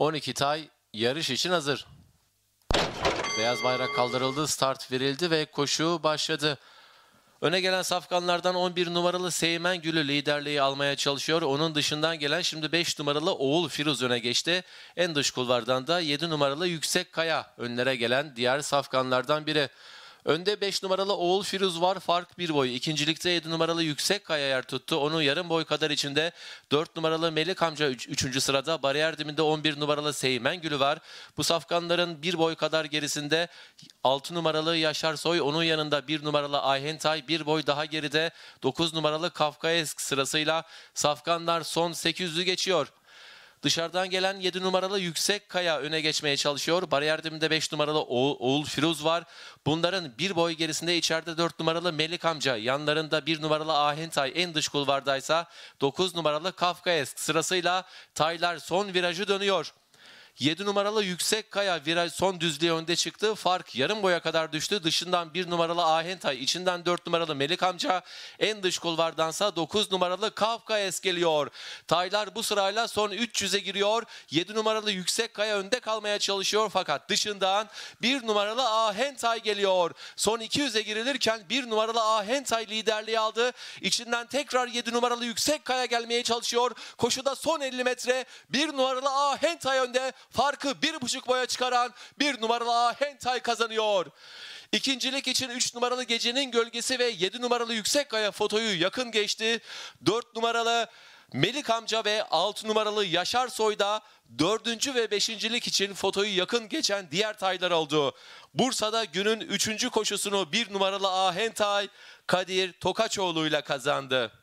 12 tay yarış için hazır. Beyaz bayrak kaldırıldı, start verildi ve koşu başladı. Öne gelen safkanlardan 11 numaralı Seymen Gülü liderliği almaya çalışıyor. Onun dışından gelen şimdi 5 numaralı Oğul Firuz öne geçti. En dış kulvardan da 7 numaralı Yüksek Kaya önlere gelen diğer safkanlardan biri. Önde 5 numaralı Oğul Firuz var. Fark bir boy. İkincilikte 7 numaralı Yüksek Kaya yer tuttu. Onu yarım boy kadar içinde 4 numaralı Melik Amca 3. sırada. Bariyer dibinde 11 numaralı Seymen Gülü var. Bu safkanların bir boy kadar gerisinde 6 numaralı Yaşar Soy. Onun yanında 1 numaralı Ayhentay. bir boy daha geride 9 numaralı Kafkaesk sırasıyla safkanlar son 800'ü geçiyor. Dışarıdan gelen 7 numaralı Yüksek Kaya öne geçmeye çalışıyor. Bariyer dibinde 5 numaralı Oğul Firuz var. Bunların bir boy gerisinde içeride 4 numaralı Melik amca. Yanlarında 1 numaralı Ahentay en dış kulvardaysa 9 numaralı Kafkaesk sırasıyla Taylar son virajı dönüyor. 7 numaralı Yüksek Kaya viraj son düzlüğe önde çıktı. Fark yarım boya kadar düştü. Dışından 1 numaralı Ahentay, içinden 4 numaralı Melik Amca. En dış kulvardansa 9 numaralı Kafka es geliyor. Taylar bu sırayla son 300'e giriyor. 7 numaralı Yüksek Kaya önde kalmaya çalışıyor fakat dışından 1 numaralı Ahentay geliyor. Son 200'e girilirken 1 numaralı Ahentay liderliği aldı. İçinden tekrar 7 numaralı Yüksek Kaya gelmeye çalışıyor. Koşuda son 50 metre 1 numaralı Ahentay önde farkı bir buçuk boya çıkaran bir numaralı Ahentay kazanıyor. İkincilik için 3 numaralı Gecenin Gölgesi ve 7 numaralı Yüksek Kaya fotoyu yakın geçti. 4 numaralı Melik amca ve 6 numaralı Yaşar Soy'da 4. ve 5.lik için fotoyu yakın geçen diğer taylar oldu. Bursa'da günün 3. koşusunu 1 numaralı Ahentay Kadir Tokaçoğlu ile kazandı.